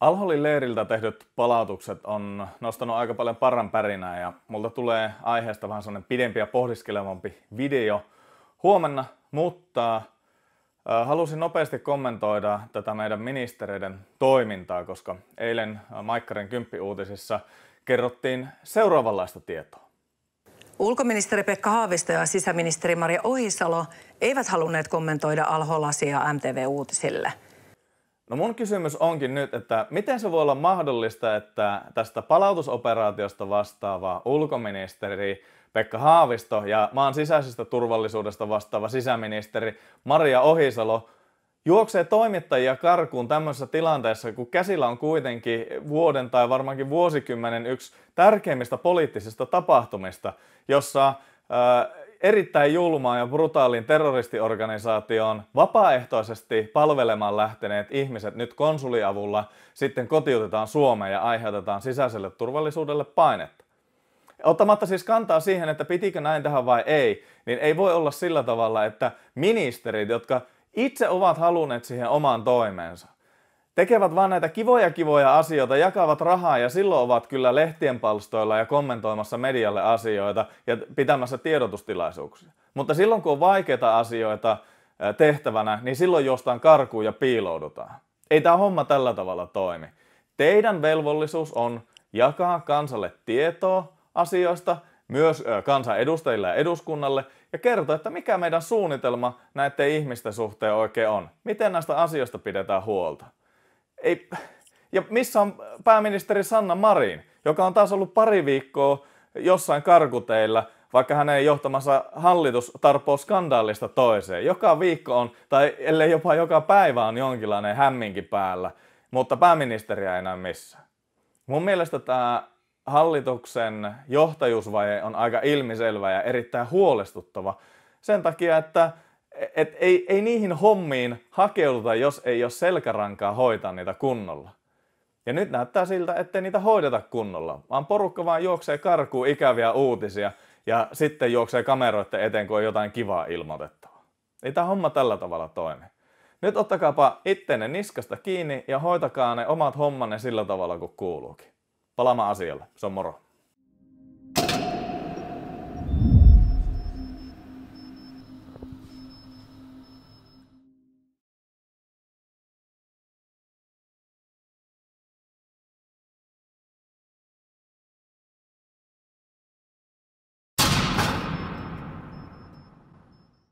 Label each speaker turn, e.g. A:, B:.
A: Alholin leiriltä tehdyt palautukset on nostanut aika paljon parran pärinää ja multa tulee aiheesta vähän sellainen pidempi ja pohdiskelevampi video huomenna, mutta halusin nopeasti kommentoida tätä meidän ministereiden toimintaa, koska eilen Maikkarin kymppiuutisissa kerrottiin seuraavanlaista tietoa. Ulkoministeri Pekka Haavisto ja sisäministeri Maria Ohisalo eivät halunneet kommentoida Alholasia MTV-uutisille – No mun kysymys onkin nyt, että miten se voi olla mahdollista, että tästä palautusoperaatiosta vastaava ulkoministeri Pekka Haavisto ja maan sisäisestä turvallisuudesta vastaava sisäministeri Maria Ohisalo juoksee toimittajia karkuun tämmöisessä tilanteessa, kun käsillä on kuitenkin vuoden tai varmaankin vuosikymmenen yksi tärkeimmistä poliittisista tapahtumista, jossa äh, erittäin julmaan ja brutaaliin terroristiorganisaatioon vapaaehtoisesti palvelemaan lähteneet ihmiset nyt konsuliavulla sitten kotiutetaan Suomeen ja aiheutetaan sisäiselle turvallisuudelle painetta. Ottamatta siis kantaa siihen, että pitikö näin tähän vai ei, niin ei voi olla sillä tavalla, että ministerit, jotka itse ovat halunneet siihen omaan toimeensa, tekevät vaan näitä kivoja kivoja asioita, jakavat rahaa ja silloin ovat kyllä lehtien palstoilla ja kommentoimassa medialle asioita ja pitämässä tiedotustilaisuuksia. Mutta silloin kun on vaikeita asioita äh, tehtävänä, niin silloin jostain karkuun ja piiloudutaan. Ei tämä homma tällä tavalla toimi. Teidän velvollisuus on jakaa kansalle tietoa asioista, myös äh, kansanedustajille ja eduskunnalle, ja kertoa, että mikä meidän suunnitelma näiden ihmisten suhteen oikein on. Miten näistä asioista pidetään huolta. Ei, ja missä on pääministeri Sanna Marin, joka on taas ollut pari viikkoa jossain karkuteilla, vaikka hänen johtamansa hallitus tarpoo skandaalista toiseen. Joka viikko on, tai ellei jopa joka päivä on jonkinlainen hämminkin päällä, mutta pääministeriä ei näy missään. Mun mielestä tämä hallituksen johtajuusvaje on aika ilmiselvä ja erittäin huolestuttava sen takia, että et ei, ei niihin hommiin hakeuduta, jos ei ole selkärankaa hoitaa niitä kunnolla. Ja nyt näyttää siltä, ettei niitä hoideta kunnolla, vaan porukka vaan juoksee karkuun ikäviä uutisia ja sitten juoksee kameroiden eteen, kun on jotain kivaa ilmoitettavaa. Ei tämä homma tällä tavalla toimi. Nyt ottakaapa ittenne niskasta kiinni ja hoitakaa ne omat hommanne sillä tavalla, kuin kuuluukin. Palaamaan asialle. Se on moro.